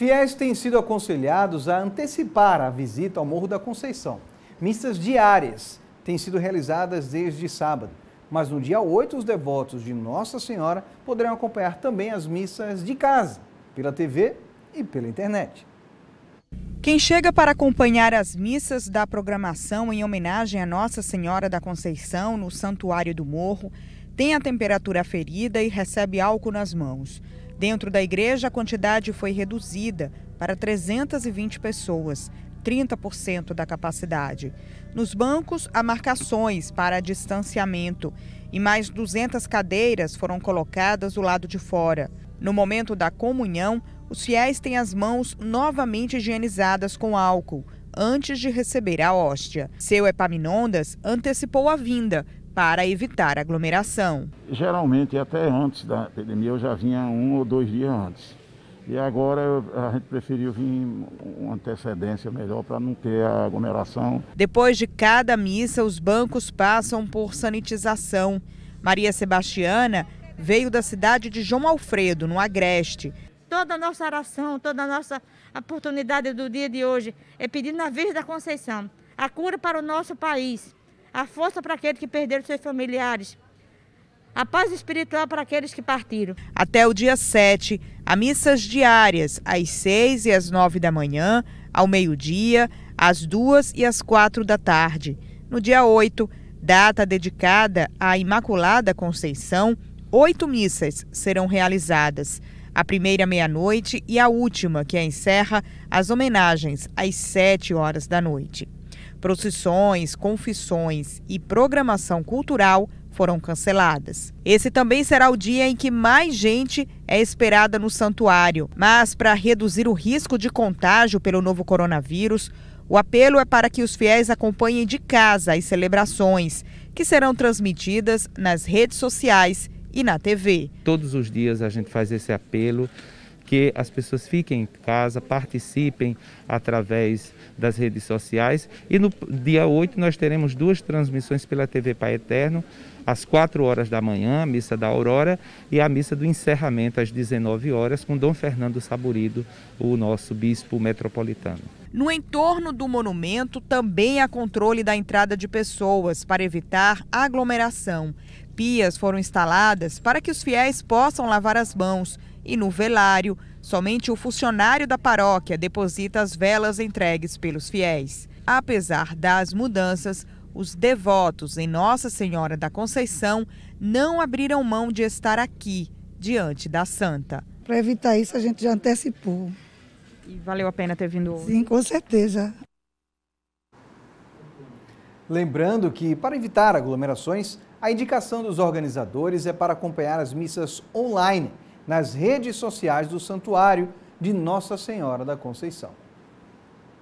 Fiéis têm sido aconselhados a antecipar a visita ao Morro da Conceição. Missas diárias têm sido realizadas desde sábado, mas no dia 8 os devotos de Nossa Senhora poderão acompanhar também as missas de casa, pela TV e pela internet. Quem chega para acompanhar as missas da programação em homenagem a Nossa Senhora da Conceição no Santuário do Morro tem a temperatura ferida e recebe álcool nas mãos. Dentro da igreja, a quantidade foi reduzida para 320 pessoas, 30% da capacidade. Nos bancos, há marcações para distanciamento e mais 200 cadeiras foram colocadas do lado de fora. No momento da comunhão, os fiéis têm as mãos novamente higienizadas com álcool antes de receber a hóstia. Seu Epaminondas antecipou a vinda, para evitar aglomeração. Geralmente, até antes da epidemia, eu já vinha um ou dois dias antes. E agora a gente preferiu vir uma antecedência melhor para não ter a aglomeração. Depois de cada missa, os bancos passam por sanitização. Maria Sebastiana veio da cidade de João Alfredo, no Agreste. Toda a nossa oração, toda a nossa oportunidade do dia de hoje é pedir na Virgem da Conceição a cura para o nosso país a força para aqueles que perderam seus familiares, a paz espiritual para aqueles que partiram. Até o dia 7, há missas diárias, às 6 e às 9 da manhã, ao meio-dia, às 2 e às 4 da tarde. No dia 8, data dedicada à Imaculada Conceição, oito missas serão realizadas. A primeira meia-noite e a última, que encerra, as homenagens às 7 horas da noite. Procissões, confissões e programação cultural foram canceladas. Esse também será o dia em que mais gente é esperada no santuário. Mas, para reduzir o risco de contágio pelo novo coronavírus, o apelo é para que os fiéis acompanhem de casa as celebrações, que serão transmitidas nas redes sociais e na TV. Todos os dias a gente faz esse apelo que as pessoas fiquem em casa, participem através das redes sociais. E no dia 8 nós teremos duas transmissões pela TV Pai Eterno, às 4 horas da manhã, a missa da Aurora e a missa do encerramento às 19 horas com Dom Fernando Saburido, o nosso bispo metropolitano. No entorno do monumento também há controle da entrada de pessoas para evitar aglomeração pias foram instaladas para que os fiéis possam lavar as mãos e no velário, somente o funcionário da paróquia deposita as velas entregues pelos fiéis. Apesar das mudanças, os devotos em Nossa Senhora da Conceição não abriram mão de estar aqui, diante da Santa. Para evitar isso, a gente já antecipou. E valeu a pena ter vindo hoje? Sim, com certeza. Lembrando que, para evitar aglomerações, a indicação dos organizadores é para acompanhar as missas online nas redes sociais do Santuário de Nossa Senhora da Conceição.